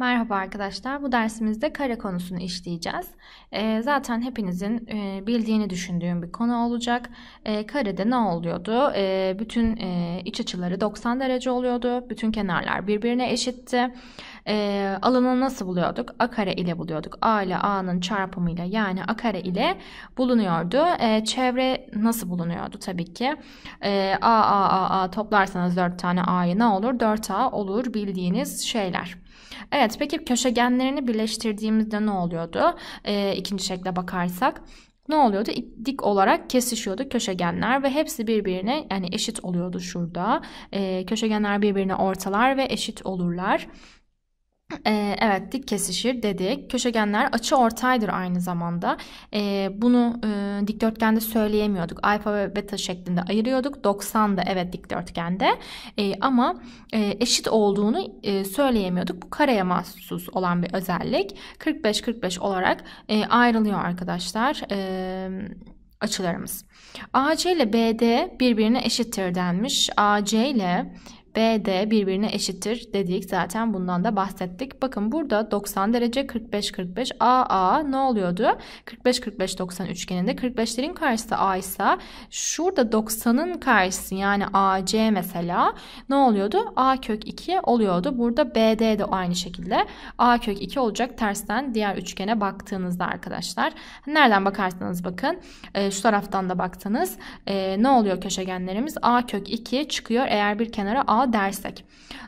Merhaba arkadaşlar. Bu dersimizde kare konusunu işleyeceğiz. E, zaten hepinizin e, bildiğini düşündüğüm bir konu olacak. E, karede ne oluyordu? E, bütün e, iç açıları 90 derece oluyordu. Bütün kenarlar birbirine eşitti. E, alanı nasıl buluyorduk? A kare ile buluyorduk. A ile A'nın çarpımıyla yani A kare ile bulunuyordu. E, çevre nasıl bulunuyordu tabii ki? E, A, A, A, A toplarsanız 4 tane A'yı ne olur? 4A olur bildiğiniz şeyler. Evet peki köşegenlerini birleştirdiğimizde ne oluyordu? E, ikinci şekle bakarsak ne oluyordu? Dik olarak kesişiyordu köşegenler ve hepsi birbirine yani eşit oluyordu şurada. E, köşegenler birbirine ortalar ve eşit olurlar. Ee, evet dik kesişir dedik. Köşegenler açı ortaydır aynı zamanda. Ee, bunu e, dikdörtgende söyleyemiyorduk. Alfa ve beta şeklinde ayırıyorduk. 90 da evet dikdörtgende. Ee, ama e, eşit olduğunu e, söyleyemiyorduk. Bu kareye mahsus olan bir özellik. 45-45 olarak e, ayrılıyor arkadaşlar. Evet açılarımız. AC ile BD birbirine eşittir denmiş. AC ile BD birbirine eşittir dedik. Zaten bundan da bahsettik. Bakın burada 90 derece 45 45 AA ne oluyordu? 45 45 90 üçgeninde 45'lerin karşısı A ise şurada 90'ın karşısı yani AC mesela ne oluyordu? A kök 2 oluyordu. Burada BD de aynı şekilde A kök 2 olacak tersten diğer üçgene baktığınızda arkadaşlar. Nereden bakarsanız bakın e, şu taraftan da baksanız e, ne oluyor köşegenlerimiz? A kök 2 çıkıyor eğer bir kenara A dersek.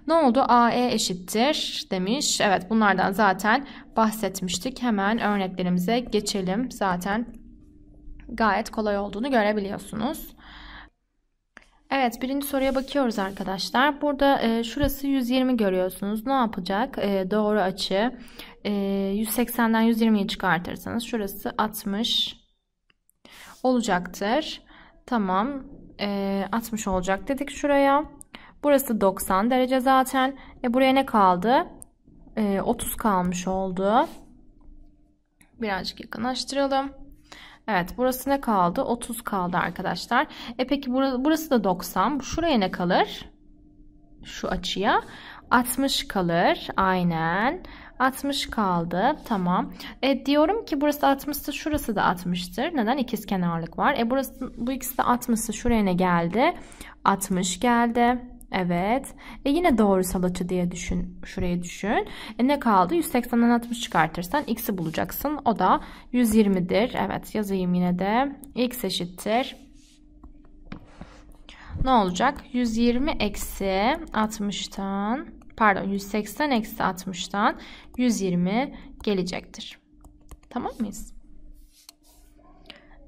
Ne oldu? AE eşittir demiş. Evet bunlardan zaten bahsetmiştik. Hemen örneklerimize geçelim. Zaten gayet kolay olduğunu görebiliyorsunuz. Evet birinci soruya bakıyoruz arkadaşlar. Burada e, şurası 120 görüyorsunuz. Ne yapacak? E, doğru açı. E, 180'den 120'yi çıkartırsanız şurası 60 olacaktır. Tamam. E, 60 olacak dedik şuraya. Burası 90 derece zaten. E buraya ne kaldı? E, 30 kalmış oldu. Birazcık yakınlaştıralım. Evet burası ne kaldı? 30 kaldı arkadaşlar. E peki burası da 90. Şuraya ne kalır? Şu açıya. 60 kalır. Aynen. 60 kaldı. Tamam. E, diyorum ki burası 60'tı. Şurası da 60'tır. Neden? İkiz kenarlık var. E burası bu ikisi de 60'tı. Şuraya ne geldi? 60 geldi. Evet. E yine doğru salatı diye düşün. Şuraya düşün. E ne kaldı? 180'den 60 çıkartırsan x'i bulacaksın. O da 120'dir. Evet yazayım yine de. x eşittir. Ne olacak? 120 eksi 60'tan pardon 180 eksi 60'tan 120 gelecektir. Tamam mıyız?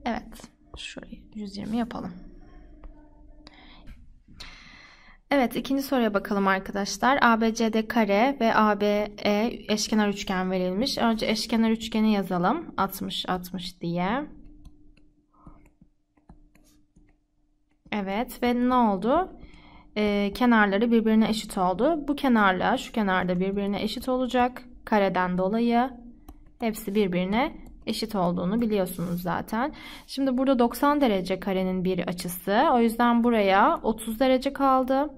Evet. Şurayı 120 yapalım. Evet ikinci soruya bakalım arkadaşlar. ABCD kare ve ABE eşkenar üçgen verilmiş. Önce eşkenar üçgeni yazalım. 60 60 diye. Evet ve ne oldu? Ee, kenarları birbirine eşit oldu. Bu kenarla şu kenarda birbirine eşit olacak. Kareden dolayı hepsi birbirine eşit olduğunu biliyorsunuz zaten. Şimdi burada 90 derece karenin bir açısı. O yüzden buraya 30 derece kaldı.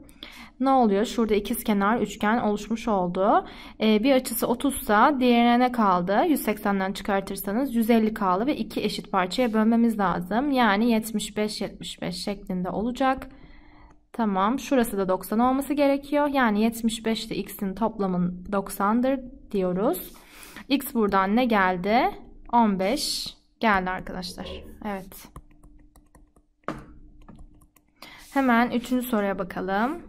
Ne oluyor? Şurada ikiz kenar üçgen oluşmuş oldu. E, bir açısı 30 sa diğerine ne kaldı? 180'den çıkartırsanız 150 kaldı ve iki eşit parçaya bölmemiz lazım. Yani 75-75 şeklinde olacak. Tamam. Şurası da 90 olması gerekiyor. Yani 75 ile x'in toplamın 90'dır diyoruz. X buradan ne geldi? 15 geldi arkadaşlar. Evet. Hemen üçüncü soruya bakalım.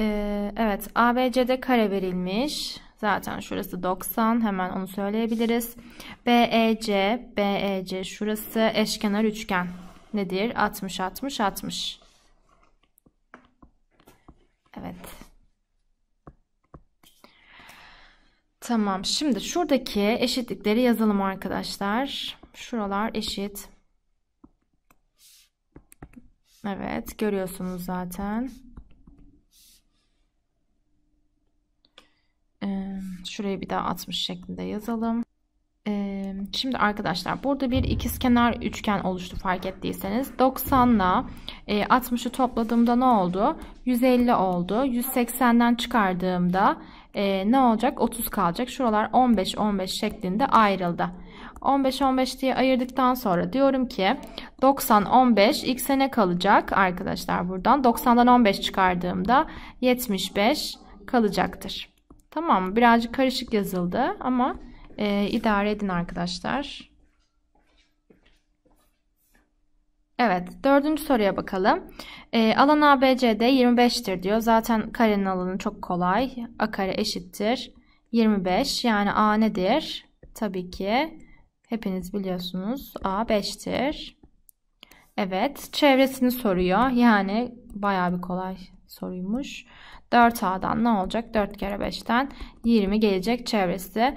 Ee, evet ABC'de kare verilmiş. Zaten şurası 90 hemen onu söyleyebiliriz. BEC, BEC şurası eşkenar üçgen. Nedir? 60, 60, 60. Evet. Tamam şimdi şuradaki eşitlikleri yazalım arkadaşlar. Şuralar eşit. Evet görüyorsunuz zaten. Ee, şuraya bir daha 60 şeklinde yazalım. şimdi arkadaşlar burada bir ikizkenar üçgen oluştu fark ettiyseniz. 90 ile 60'ı topladığımda ne oldu? 150 oldu. 180'den çıkardığımda ne olacak? 30 kalacak. Şuralar 15-15 şeklinde ayrıldı. 15-15 diye ayırdıktan sonra diyorum ki 90-15 x'e ne kalacak arkadaşlar buradan? 90'dan 15 çıkardığımda 75 kalacaktır. Tamam birazcık karışık yazıldı ama e, idare edin arkadaşlar. Evet dördüncü soruya bakalım. E, alan ABCD 25'tir diyor. Zaten karenin alanı çok kolay. A kare eşittir 25 yani A nedir? Tabii ki hepiniz biliyorsunuz A 5'tir. Evet çevresini soruyor. Yani baya bir kolay soruymuş. 4A'dan ne olacak? 4 kere 5'ten 20 gelecek çevresi.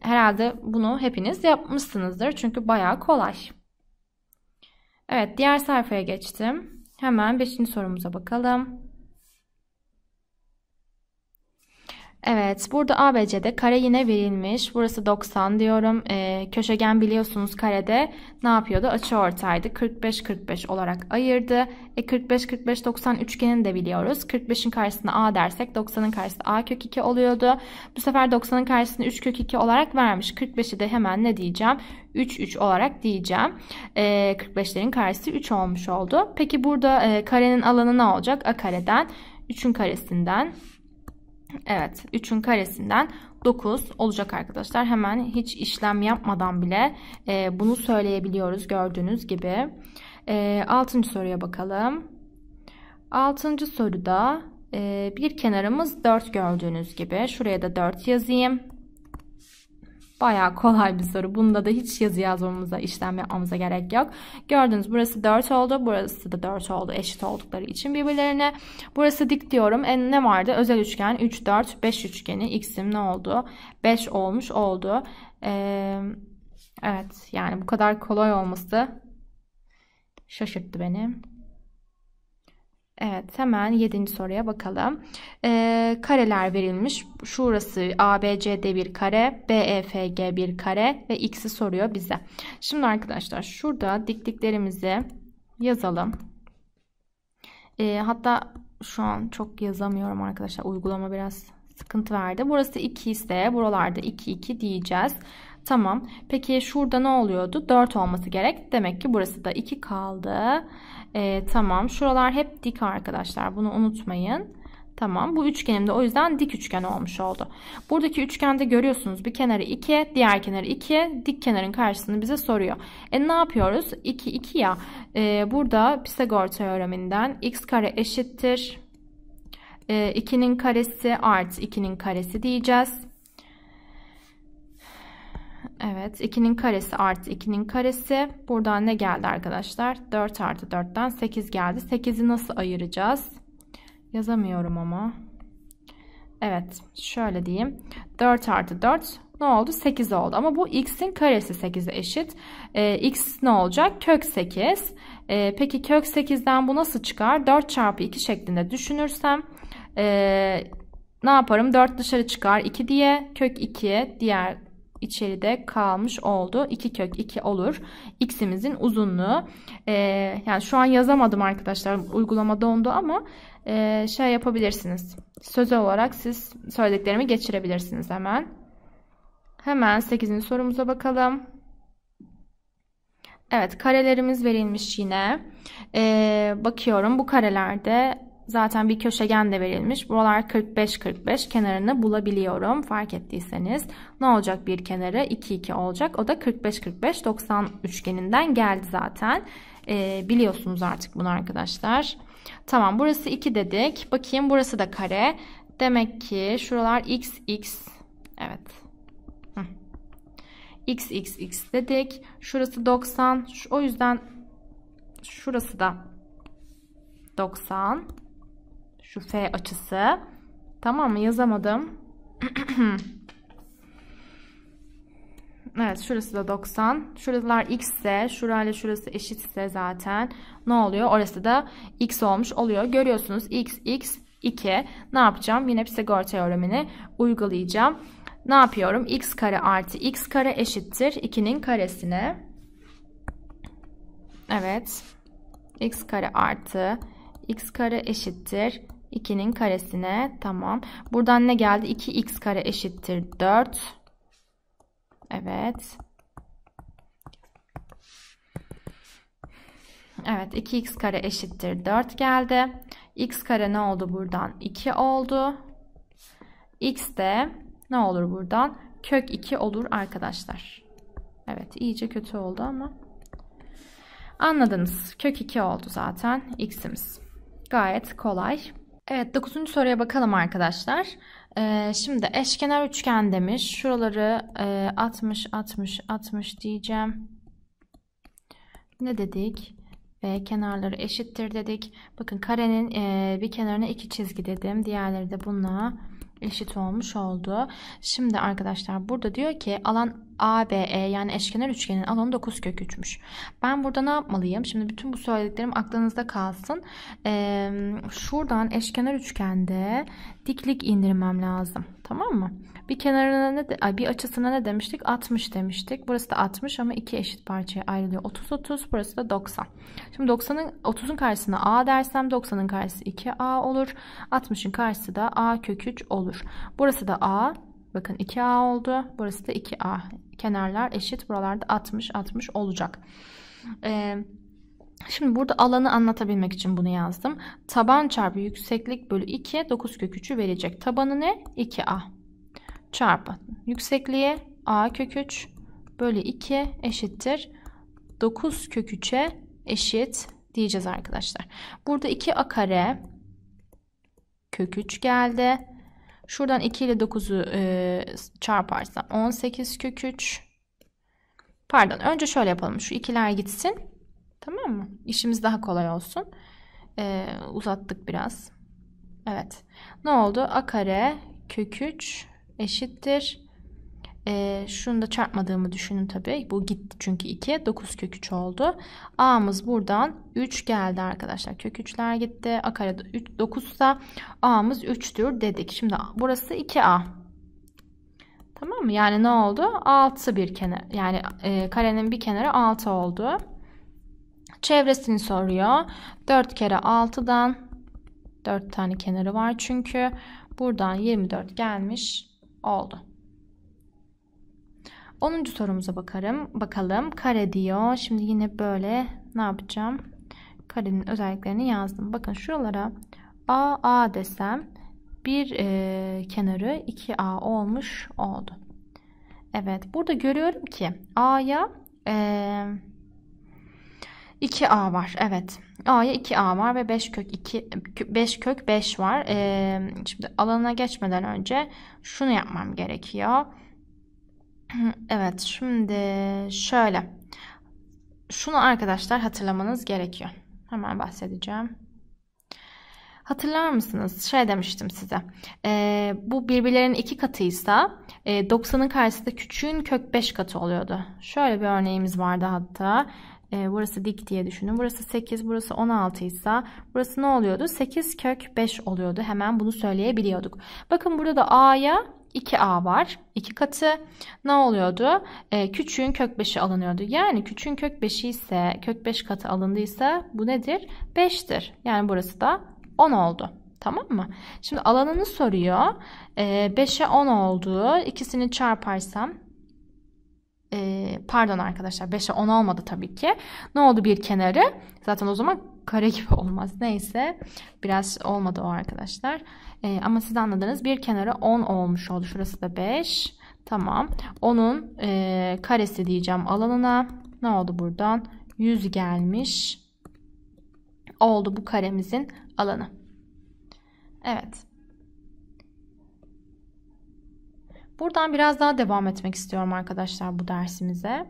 Herhalde bunu hepiniz yapmışsınızdır. Çünkü bayağı kolay. Evet diğer sayfaya geçtim. Hemen 5. sorumuza bakalım. Evet burada ABC'de kare yine verilmiş. Burası 90 diyorum. Ee, köşegen biliyorsunuz karede ne yapıyordu? Açı ortaydı. 45-45 olarak ayırdı. E 45-45-90 üçgenin de biliyoruz. 45'in karşısına A dersek 90'ın karşısına A kök 2 oluyordu. Bu sefer 90'ın karşısına 3 kök 2 olarak vermiş. 45'i de hemen ne diyeceğim? 3-3 olarak diyeceğim. E, ee, 45'lerin karşısı 3 olmuş oldu. Peki burada e, karenin alanı ne olacak? A kareden 3'ün karesinden Evet 3'ün karesinden 9 olacak arkadaşlar. Hemen hiç işlem yapmadan bile e, bunu söyleyebiliyoruz gördüğünüz gibi. E, 6. soruya bakalım. 6. soruda e, bir kenarımız 4 gördüğünüz gibi. Şuraya da 4 yazayım. Baya kolay bir soru. Bunda da hiç yazı yazmamıza, işlem yapmamıza gerek yok. Gördünüz burası 4 oldu. Burası da 4 oldu. Eşit oldukları için birbirlerine. Burası dik diyorum. En ne vardı? Özel üçgen 3, 4, 5 üçgeni. X'im ne oldu? 5 olmuş oldu. Ee, evet yani bu kadar kolay olması şaşırttı beni. Evet hemen 7. soruya bakalım. Ee, kareler verilmiş. Şurası ABCD bir kare, BEFG bir kare ve X'i soruyor bize. Şimdi arkadaşlar şurada diktiklerimizi yazalım. Ee, hatta şu an çok yazamıyorum arkadaşlar. Uygulama biraz sıkıntı verdi. Burası 2 ise buralarda 2 2 diyeceğiz. Tamam. Peki şurada ne oluyordu? 4 olması gerek. Demek ki burası da 2 kaldı. E, tamam. Şuralar hep dik arkadaşlar. Bunu unutmayın. Tamam. Bu üçgenimde o yüzden dik üçgen olmuş oldu. Buradaki üçgende görüyorsunuz bir kenarı 2, diğer kenarı 2, dik kenarın karşısını bize soruyor. E ne yapıyoruz? 2, 2 ya. E, burada Pisagor teoreminden x kare eşittir. E, ee, 2'nin karesi artı 2'nin karesi diyeceğiz. Evet 2'nin karesi artı 2'nin karesi. Buradan ne geldi arkadaşlar? 4 artı 4'ten 8 geldi. 8'i nasıl ayıracağız? Yazamıyorum ama. Evet şöyle diyeyim. 4 artı 4 ne oldu? 8 oldu. Ama bu x'in karesi 8'e eşit. Ee, x ne olacak? Kök 8. Ee, peki kök 8'den bu nasıl çıkar? 4 çarpı 2 şeklinde düşünürsem ee, ne yaparım? 4 dışarı çıkar 2 diye. Kök 2 diğer içeride kalmış oldu. 2 kök 2 olur. X'imizin uzunluğu. E, yani şu an yazamadım arkadaşlar. Uygulama dondu ama e, şey yapabilirsiniz. Söz olarak siz söylediklerimi geçirebilirsiniz hemen. Hemen 8. sorumuza bakalım. Evet karelerimiz verilmiş yine. Ee, bakıyorum bu karelerde zaten bir köşegen de verilmiş. Buralar 45-45 kenarını bulabiliyorum fark ettiyseniz. Ne olacak bir kenarı? 2-2 olacak. O da 45-45-90 üçgeninden geldi zaten. Ee, biliyorsunuz artık bunu arkadaşlar. Tamam burası 2 dedik. Bakayım burası da kare. Demek ki şuralar x x. Evet. Hı. x x x dedik. Şurası 90. O yüzden şurası da 90. Şu F açısı. Tamam mı? Yazamadım. evet şurası da 90. Şuralar x ise şurayla şurası eşitse zaten ne oluyor? Orası da x olmuş oluyor. Görüyorsunuz x x 2. Ne yapacağım? Yine Pisagor teoremini uygulayacağım. Ne yapıyorum? x kare artı x kare eşittir 2'nin karesine. Evet. x kare artı x kare eşittir 2'nin karesine tamam. Buradan ne geldi? 2x kare eşittir 4. Evet. Evet 2x kare eşittir 4 geldi. x kare ne oldu buradan? 2 oldu. x de ne olur buradan? Kök 2 olur arkadaşlar. Evet iyice kötü oldu ama. Anladınız. Kök 2 oldu zaten x'imiz. Gayet kolay. Evet dokuzuncu soruya bakalım arkadaşlar. Ee, şimdi eşkenar üçgen demiş. Şuraları e, 60 60 60 diyeceğim. Ne dedik? Ve kenarları eşittir dedik. Bakın karenin e, bir kenarına iki çizgi dedim. Diğerleri de bununla eşit olmuş oldu. Şimdi arkadaşlar burada diyor ki alan ABE yani eşkenar üçgenin alanı 9 kök 3'müş. Ben burada ne yapmalıyım? Şimdi bütün bu söylediklerim aklınızda kalsın. Ee, şuradan eşkenar üçgende diklik indirmem lazım. Tamam mı? Bir kenarına ne de, bir açısına ne demiştik? 60 demiştik. Burası da 60 ama iki eşit parçaya ayrılıyor. 30 30 burası da 90. Şimdi 90'ın 30'un karşısına A dersem 90'ın karşısı 2A olur. 60'ın karşısı da A kök 3 olur. Burası da A, Bakın 2A oldu. Burası da 2A. Kenarlar eşit. Buralarda 60 60 olacak. Ee, şimdi burada alanı anlatabilmek için bunu yazdım. Taban çarpı yükseklik bölü 2 9 kök verecek. Tabanı ne? 2A çarpı yüksekliğe A kök 3 bölü 2 eşittir. 9 kök eşit diyeceğiz arkadaşlar. Burada 2A kare kök 3 geldi. Şuradan 2 ile 9'u e, çarparsam 18 kök 3. Pardon önce şöyle yapalım. Şu ikiler gitsin. Tamam mı? İşimiz daha kolay olsun. E, uzattık biraz. Evet. Ne oldu? A kare kök 3 eşittir. E, şunu da çarpmadığımı düşünün tabii. Bu gitti çünkü 2. 9 kök 3 oldu. A'mız buradan 3 geldi arkadaşlar. Kök 3'ler gitti. A kare 9 ise A'mız 3'tür dedik. Şimdi burası 2A. Tamam mı? Yani ne oldu? 6 bir kenar. Yani e, karenin bir kenarı 6 oldu. Çevresini soruyor. 4 kere 6'dan 4 tane kenarı var çünkü. Buradan 24 gelmiş oldu. 10. sorumuza bakarım. Bakalım kare diyor. Şimdi yine böyle ne yapacağım? Karenin özelliklerini yazdım. Bakın şuralara A A desem bir e, kenarı 2A olmuş oldu. Evet burada görüyorum ki A'ya e, 2A var. Evet. A'ya 2A var ve 5 kök 2 5 kök 5 var. E, şimdi alanına geçmeden önce şunu yapmam gerekiyor. Evet şimdi şöyle. Şunu arkadaşlar hatırlamanız gerekiyor. Hemen bahsedeceğim. Hatırlar mısınız? Şey demiştim size. E, bu birbirlerinin iki katıysa e, 90'ın karşısında küçüğün kök 5 katı oluyordu. Şöyle bir örneğimiz vardı hatta. E, burası dik diye düşünün. Burası 8, burası 16 ise burası ne oluyordu? 8 kök 5 oluyordu. Hemen bunu söyleyebiliyorduk. Bakın burada da A'ya 2a var. 2 katı ne oluyordu? E, küçüğün kökbeşi alınıyordu. Yani küçüğün kökbeşi ise kök 5 katı alındıysa bu nedir? 5'tir. Yani burası da 10 oldu. Tamam mı? Şimdi alanını soruyor. E, 5'e 10 oldu. İkisini çarparsam e, pardon arkadaşlar 5'e 10 olmadı tabii ki. Ne oldu bir kenarı? Zaten o zaman kare gibi olmaz. Neyse biraz olmadı o arkadaşlar. E, ama siz anladınız bir kenarı 10 olmuş oldu. Şurası da 5. Tamam. Onun e, karesi diyeceğim alanına. Ne oldu buradan? 100 gelmiş. Oldu bu karemizin alanı. Evet. Buradan biraz daha devam etmek istiyorum arkadaşlar bu dersimize.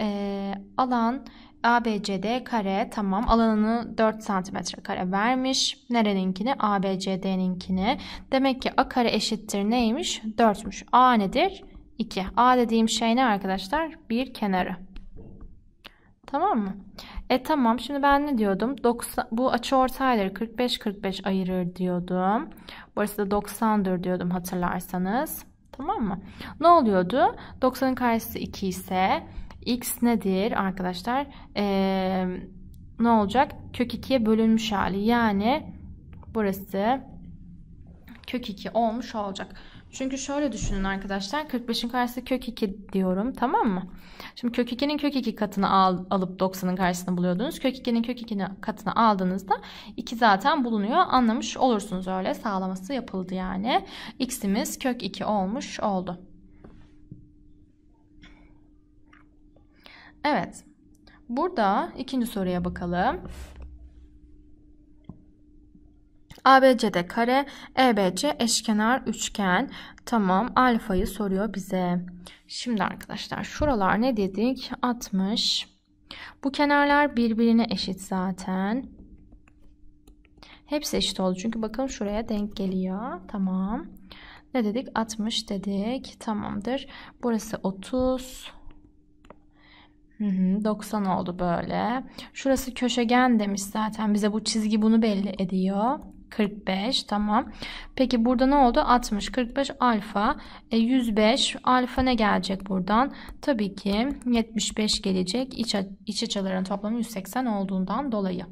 Ee, alan ABCD kare tamam alanını 4 cm kare vermiş. Nereninkini? ABCD'ninkini. Demek ki A kare eşittir neymiş? 4'müş. A nedir? 2. A dediğim şey ne arkadaşlar? Bir kenarı. Tamam mı? E tamam şimdi ben ne diyordum? 90, bu açı ortayları 45-45 ayırır diyordum. Burası da 90'dır diyordum hatırlarsanız. Tamam mı? Ne oluyordu? 90'ın karşısı 2 ise x nedir arkadaşlar? Ee, ne olacak? Kök 2'ye bölünmüş hali. Yani burası kök 2 olmuş olacak. Çünkü şöyle düşünün arkadaşlar. 45'in karşısı kök 2 diyorum tamam mı? Şimdi kök 2'nin kök 2 katını al, alıp 90'ın karşısını buluyordunuz. Kök 2'nin kök 2'nin katını aldığınızda 2 zaten bulunuyor. Anlamış olursunuz öyle. Sağlaması yapıldı yani. X'imiz kök 2 olmuş oldu. Evet. Burada ikinci soruya bakalım. ABC'de kare, EBC eşkenar üçgen. Tamam alfayı soruyor bize. Şimdi arkadaşlar şuralar ne dedik? 60. Bu kenarlar birbirine eşit zaten. Hepsi eşit oldu. Çünkü bakın şuraya denk geliyor. Tamam. Ne dedik? 60 dedik. Tamamdır. Burası 30. 90 oldu böyle. Şurası köşegen demiş zaten. Bize bu çizgi bunu belli ediyor. 45 tamam. Peki burada ne oldu? 60, 45 alfa. E, 105 alfa ne gelecek buradan? Tabii ki 75 gelecek. İç, iç açıların toplamı 180 olduğundan dolayı.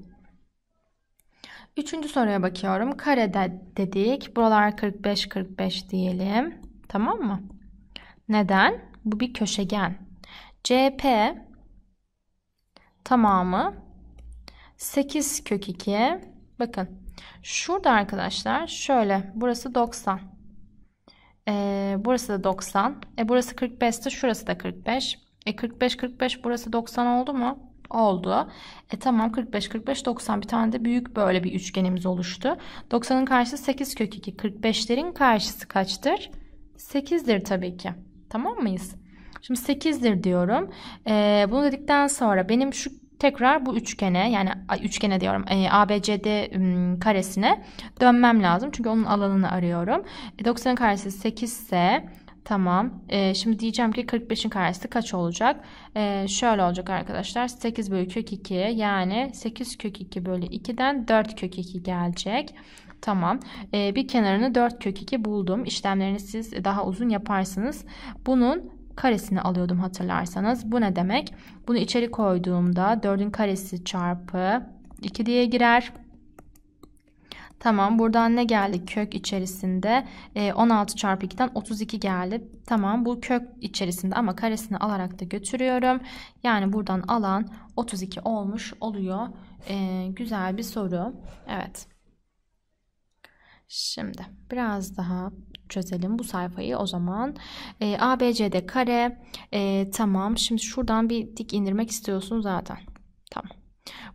Üçüncü soruya bakıyorum. Karede dedik. Buralar 45, 45 diyelim. Tamam mı? Neden? Bu bir köşegen. CP tamamı 8 kök 2. Bakın Şurada arkadaşlar şöyle burası 90. Ee, e, burası da 90. E, burası 45'ti şurası da 45. E 45 45 burası 90 oldu mu? Oldu. E tamam 45 45 90 bir tane de büyük böyle bir üçgenimiz oluştu. 90'ın karşısı 8 kök 2. 45'lerin karşısı kaçtır? 8'dir tabii ki. Tamam mıyız? Şimdi 8'dir diyorum. E, bunu dedikten sonra benim şu tekrar bu üçgene yani üçgene diyorum e, ABCD karesine dönmem lazım. Çünkü onun alanını arıyorum. E, 90'ın karesi 8 ise tamam. E, şimdi diyeceğim ki 45'in karesi kaç olacak? E, şöyle olacak arkadaşlar. 8 bölü kök 2 yani 8 kök 2 bölü 2'den 4 kök 2 gelecek. Tamam. E, bir kenarını 4 kök 2 buldum. İşlemlerini siz daha uzun yaparsınız. Bunun karesini alıyordum hatırlarsanız. Bu ne demek? Bunu içeri koyduğumda 4'ün karesi çarpı 2 diye girer. Tamam buradan ne geldi kök içerisinde? E, 16 çarpı 2'den 32 geldi. Tamam bu kök içerisinde ama karesini alarak da götürüyorum. Yani buradan alan 32 olmuş oluyor. E, güzel bir soru. Evet. Şimdi biraz daha çözelim bu sayfayı o zaman. E, ABC'de kare. E, tamam. Şimdi şuradan bir dik indirmek istiyorsun zaten. Tamam.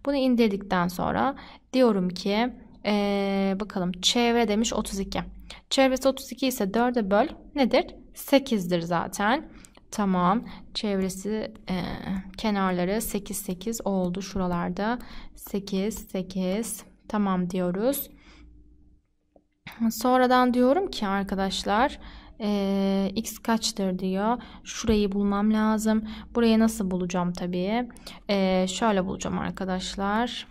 Bunu indirdikten sonra diyorum ki e, bakalım çevre demiş 32. Çevresi 32 ise 4'e böl nedir? 8'dir zaten. Tamam. Çevresi e, kenarları 8 8 oldu şuralarda. 8 8 tamam diyoruz. Sonradan diyorum ki arkadaşlar e, x kaçtır diyor. Şurayı bulmam lazım. Burayı nasıl bulacağım tabii. E, şöyle bulacağım arkadaşlar.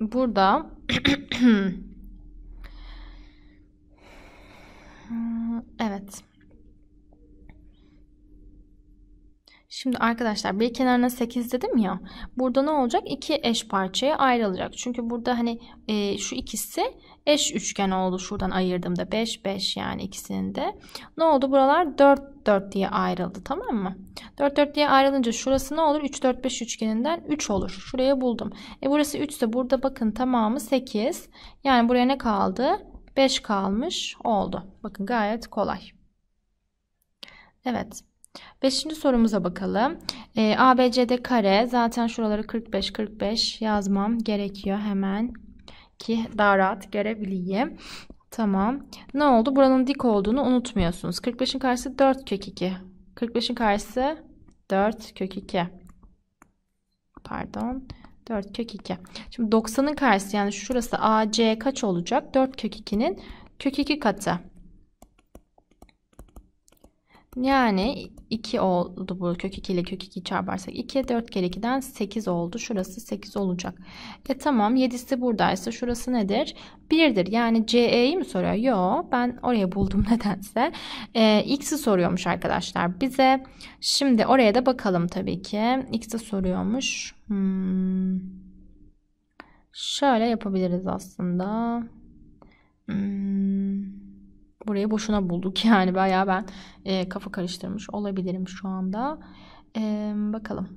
Burada evet Şimdi arkadaşlar bir kenarına 8 dedim ya. Burada ne olacak? 2 eş parçaya ayrılacak. Çünkü burada hani e, şu ikisi eş üçgen oldu. Şuradan ayırdığımda 5 5 yani ikisinin de. Ne oldu? Buralar 4 4 diye ayrıldı tamam mı? 4 4 diye ayrılınca şurası ne olur? 3 4 5 üçgeninden 3 olur. Şuraya buldum. E burası 3 ise burada bakın tamamı 8. Yani buraya ne kaldı? 5 kalmış oldu. Bakın gayet kolay. Evet. Beşinci sorumuza bakalım. E, ee, ABCD kare. Zaten şuraları 45-45 yazmam gerekiyor hemen ki daha rahat görebileyim. Tamam. Ne oldu? Buranın dik olduğunu unutmuyorsunuz. 45'in karşısı 4 kök 2. 45'in karşısı 4 kök 2. Pardon. 4 kök 2. Şimdi 90'ın karşısı yani şurası AC kaç olacak? 4 kök 2'nin kök 2 katı. Yani 2 oldu bu kök 2 ile kök 2 çarparsak 2 4 kere 2'den 8 oldu. Şurası 8 olacak. E tamam 7'si buradaysa şurası nedir? 1'dir. Yani CE'yi mi soruyor? Yo ben oraya buldum nedense. E, X'i soruyormuş arkadaşlar bize. Şimdi oraya da bakalım tabii ki. X'i soruyormuş. Hmm. Şöyle yapabiliriz aslında. Hmm burayı boşuna bulduk. Yani baya ben e, kafa karıştırmış olabilirim şu anda. E, bakalım.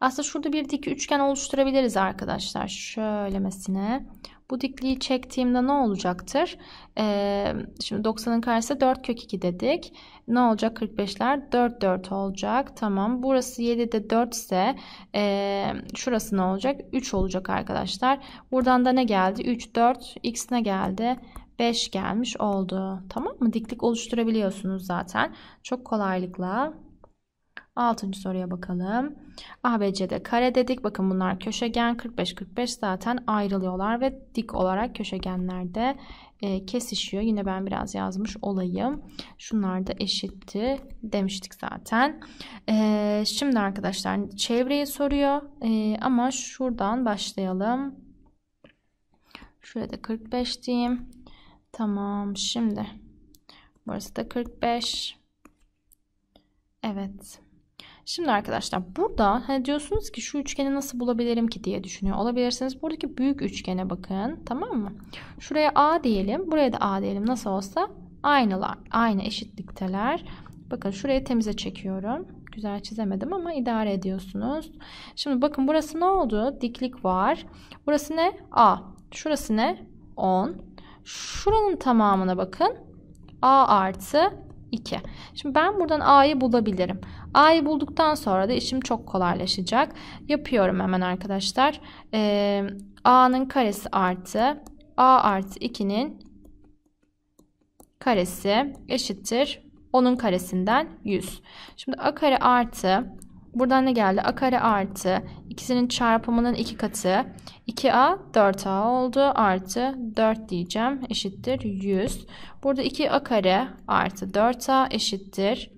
Aslında şurada bir dik üçgen oluşturabiliriz arkadaşlar. Şöylemesine. Bu dikliği çektiğimde ne olacaktır? Ee, şimdi 90'ın karşısı 4 kök 2 dedik. Ne olacak 45'ler? 4 4 olacak. Tamam. Burası 7'de 4 ise e, şurası ne olacak? 3 olacak arkadaşlar. Buradan da ne geldi? 3 4 x ne geldi? 5 gelmiş oldu. Tamam mı? Diklik oluşturabiliyorsunuz zaten. Çok kolaylıkla. Altıncı soruya bakalım. ABC'de kare dedik. Bakın bunlar köşegen 45-45 zaten ayrılıyorlar ve dik olarak köşegenlerde e, kesişiyor. Yine ben biraz yazmış olayım. Şunlar da eşitti demiştik zaten. E, şimdi arkadaşlar çevreyi soruyor e, ama şuradan başlayalım. Şurada 45 diyeyim. Tamam şimdi. Burası da 45. Evet. Şimdi arkadaşlar burada hani diyorsunuz ki şu üçgeni nasıl bulabilirim ki diye düşünüyor olabilirsiniz. Buradaki büyük üçgene bakın tamam mı? Şuraya A diyelim. Buraya da A diyelim. Nasıl olsa aynılar. Aynı eşitlikteler. Bakın şuraya temize çekiyorum. Güzel çizemedim ama idare ediyorsunuz. Şimdi bakın burası ne oldu? Diklik var. Burası ne? A. Şurası ne? 10. Şuranın tamamına bakın. A artı 2. Şimdi ben buradan A'yı bulabilirim. A'yı bulduktan sonra da işim çok kolaylaşacak. Yapıyorum hemen arkadaşlar. Ee, A'nın karesi artı A artı 2'nin karesi eşittir. Onun karesinden 100. Şimdi A kare artı buradan ne geldi? A kare artı ikisinin çarpımının 2 katı 2A 4A oldu artı 4 diyeceğim eşittir 100. Burada 2A kare artı 4A eşittir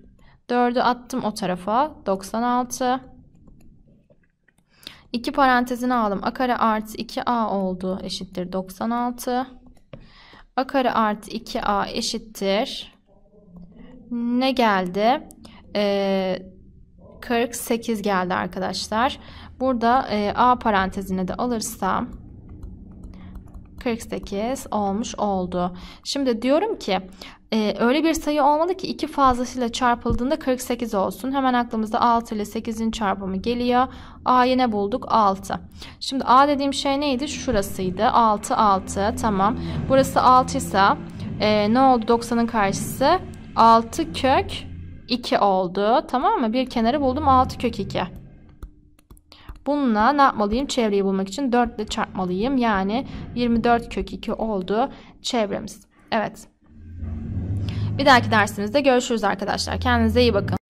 4'ü attım o tarafa. 96. 2 parantezine aldım. A kare artı 2A oldu. Eşittir 96. A kare artı 2A eşittir. Ne geldi? Ee, 48 geldi arkadaşlar. Burada e, A parantezine de alırsam 48 olmuş oldu. Şimdi diyorum ki e, öyle bir sayı olmalı ki 2 fazlasıyla çarpıldığında 48 olsun. Hemen aklımızda 6 ile 8'in çarpımı geliyor. A'yı ne bulduk? 6. Şimdi A dediğim şey neydi? Şurasıydı. 6, 6. Tamam. Burası 6 ise e, ne oldu 90'ın karşısı? 6 kök 2 oldu. Tamam mı? Bir kenarı buldum. 6 kök 2. Bununla ne yapmalıyım? Çevreyi bulmak için 4 ile çarpmalıyım. Yani 24 kök 2 oldu çevremiz. Evet. Bir dahaki dersimizde görüşürüz arkadaşlar. Kendinize iyi bakın.